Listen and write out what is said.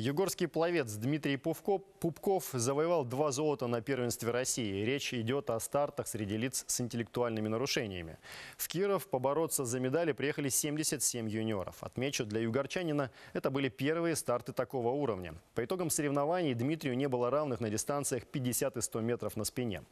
Югорский пловец Дмитрий Пупков завоевал два золота на первенстве России. Речь идет о стартах среди лиц с интеллектуальными нарушениями. В Киров побороться за медали приехали 77 юниоров. Отмечу, для югорчанина это были первые старты такого уровня. По итогам соревнований Дмитрию не было равных на дистанциях 50 и 100 метров на спине.